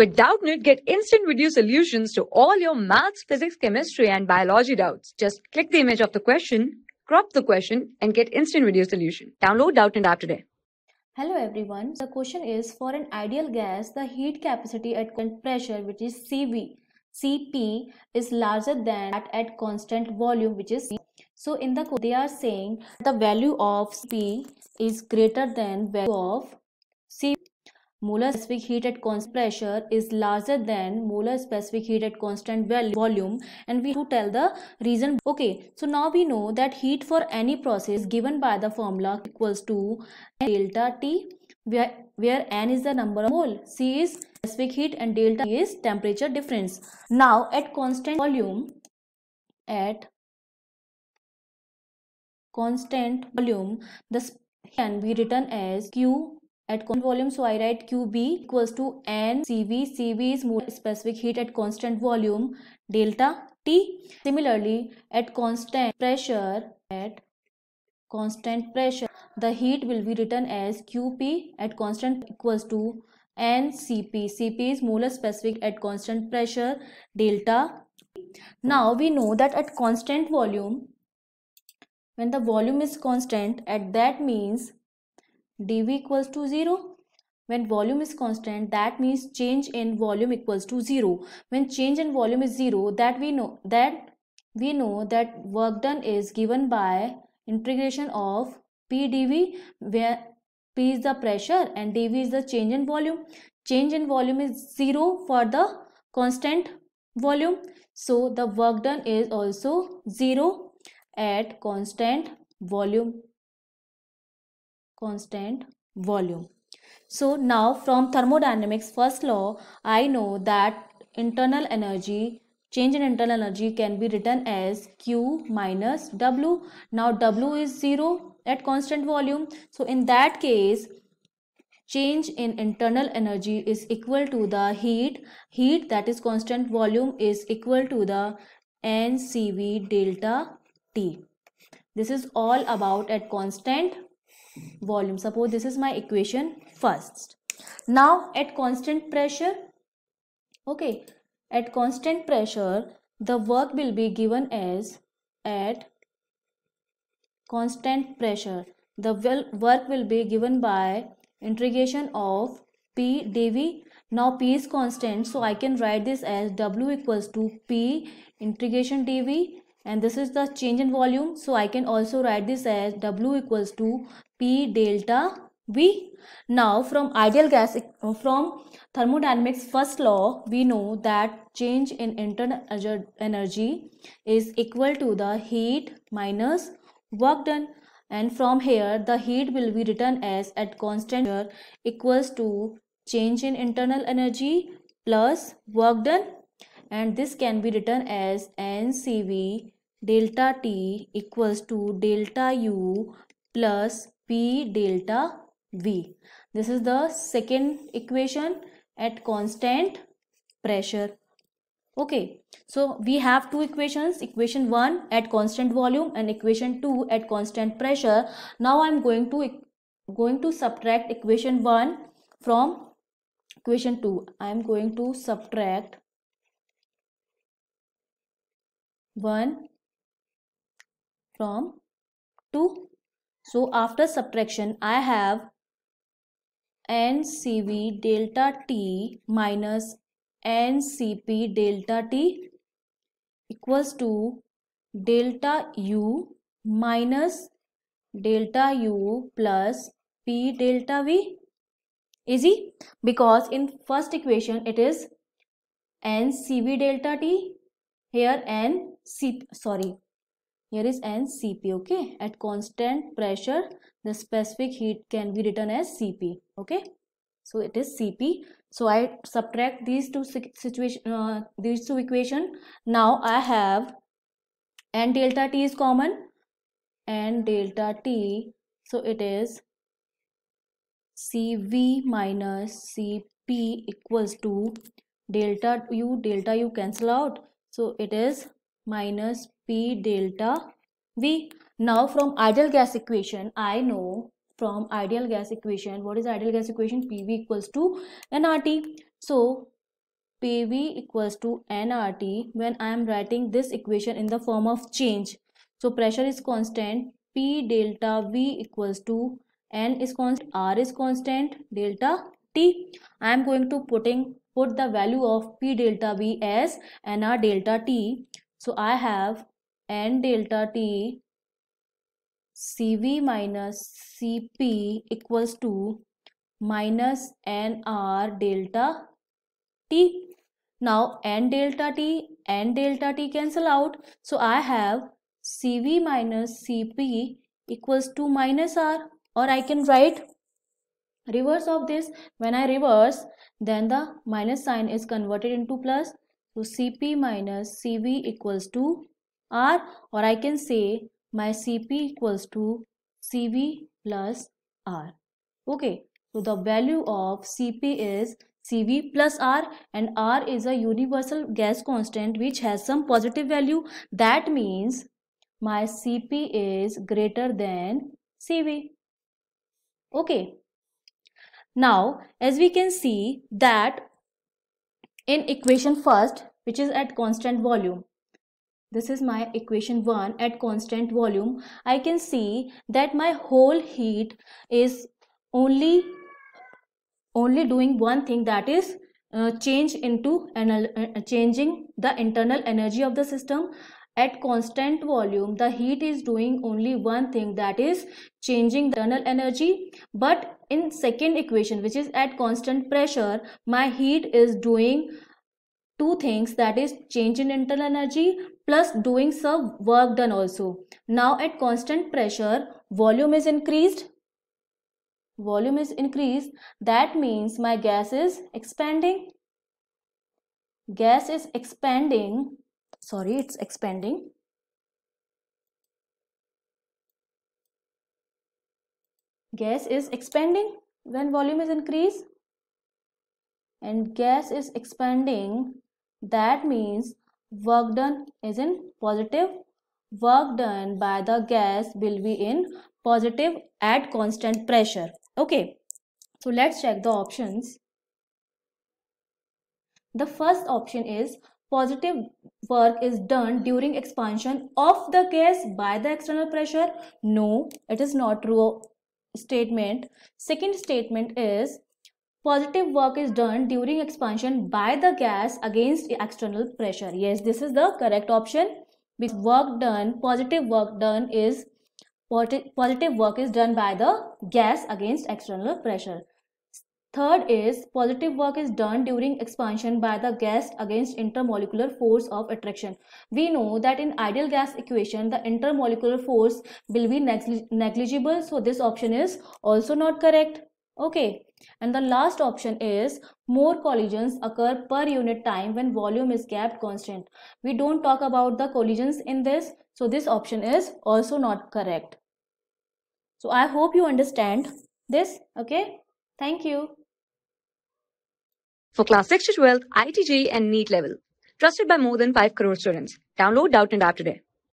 With Doubtnit, get instant video solutions to all your maths, physics, chemistry, and biology doubts. Just click the image of the question, crop the question, and get instant video solution. Download Doubtnit app today. Hello everyone. The question is for an ideal gas, the heat capacity at constant pressure, which is CV, Cp, is larger than that at constant volume, which is C. So in the they are saying the value of P is greater than value of molar specific heat at constant pressure is larger than molar specific heat at constant volume and we have to tell the reason okay so now we know that heat for any process given by the formula equals to delta t where, where n is the number of mole c is specific heat and delta t is temperature difference now at constant volume at constant volume the can be written as q at constant volume, so I write QB equals to N CV. CV is molar specific heat at constant volume delta T. Similarly, at constant pressure, at constant pressure, the heat will be written as QP at constant equals to n Cp. Cp is molar specific at constant pressure delta. Now we know that at constant volume, when the volume is constant, at that means dv equals to 0 when volume is constant that means change in volume equals to 0 when change in volume is 0 that we know that we know that work done is given by integration of p dv where p is the pressure and dv is the change in volume change in volume is 0 for the constant volume so the work done is also 0 at constant volume constant volume. So now from thermodynamics first law, I know that internal energy, change in internal energy can be written as Q minus W. Now W is 0 at constant volume. So in that case, change in internal energy is equal to the heat. Heat that is constant volume is equal to the NCV delta T. This is all about at constant volume. Suppose this is my equation first. Now at constant pressure, okay, at constant pressure, the work will be given as at constant pressure. The work will be given by integration of P dV. Now P is constant, so I can write this as W equals to P integration dV and this is the change in volume so i can also write this as w equals to P delta V. Now from ideal gas, from thermodynamics first law, we know that change in internal energy is equal to the heat minus work done and from here the heat will be written as at constant equals to change in internal energy plus work done and this can be written as ncv delta t equals to delta u plus P delta V. This is the second equation at constant pressure. Okay, so we have two equations, equation 1 at constant volume and equation 2 at constant pressure. Now I am going to going to subtract equation 1 from equation 2. I am going to subtract 1 from 2 so after subtraction, I have NCV delta T minus NCP delta T equals to delta U minus delta U plus P delta V. Easy? Because in first equation it is NCV delta T. Here N C, sorry, here is n Cp. okay at constant pressure the specific heat can be written as cp okay so it is cp so i subtract these two situation uh, these two equation now i have n delta t is common n delta t so it is cv minus cp equals to delta u delta u cancel out so it is minus P delta V. Now from ideal gas equation, I know from ideal gas equation, what is ideal gas equation? PV equals to nRT. So PV equals to nRT when I am writing this equation in the form of change. So pressure is constant, P delta V equals to n is constant, R is constant, delta T. I am going to putting put the value of P delta V as nR delta T. So I have n delta t Cv minus Cp equals to minus nr delta t. Now n delta t, n delta t cancel out. So I have Cv minus Cp equals to minus r or I can write reverse of this. When I reverse then the minus sign is converted into plus so Cp minus Cv equals to R or I can say my Cp equals to Cv plus R. Okay. So the value of Cp is Cv plus R and R is a universal gas constant which has some positive value. That means my Cp is greater than Cv. Okay. Now as we can see that in equation first which is at constant volume. This is my equation 1 at constant volume. I can see that my whole heat is only only doing one thing that is uh, change into uh, uh, changing the internal energy of the system at constant volume the heat is doing only one thing that is changing the internal energy but in second equation which is at constant pressure my heat is doing two things that is change in internal energy plus doing some work done also. Now at constant pressure volume is increased. Volume is increased that means my gas is expanding. Gas is expanding sorry it's expanding. Gas is expanding when volume is increased and gas is expanding that means work done is in positive. Work done by the gas will be in positive at constant pressure. Okay. So let's check the options. The first option is positive work is done during expansion of the gas by the external pressure. No, it is not true statement. Second statement is positive work is done during expansion by the gas against external pressure yes this is the correct option because work done positive work done is positive work is done by the gas against external pressure third is positive work is done during expansion by the gas against intermolecular force of attraction we know that in ideal gas equation the intermolecular force will be negligible so this option is also not correct Okay, and the last option is more collisions occur per unit time when volume is kept constant. We don't talk about the collisions in this. So this option is also not correct. So I hope you understand this. Okay. Thank you. For class 6 to 12, ITG and NEET level. Trusted by more than 5 crore students. Download Doubt and App today.